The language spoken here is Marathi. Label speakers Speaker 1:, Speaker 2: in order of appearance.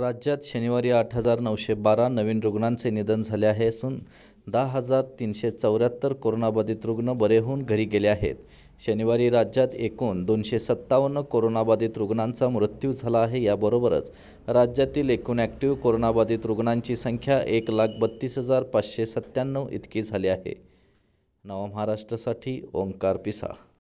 Speaker 1: राज्यात शनिवारी आठ हजार नऊशे बारा नवीन रुग्णांचे निधन झाले आहे असून दहा हजार तीनशे चौऱ्याहत्तर कोरोनाबाधित रुग्ण बरे होऊन घरी गेले आहेत शनिवारी राज्यात एकूण दोनशे सत्तावन्न कोरोनाबाधित रुग्णांचा मृत्यू झाला आहे याबरोबरच राज्यातील एकूण ॲक्टिव्ह कोरोनाबाधित रुग्णांची संख्या एक लाख बत्तीस हजार पाचशे सत्त्याण्णव इतकी झाली आहे नवा महाराष्ट्रासाठी ओंकार पिसाळ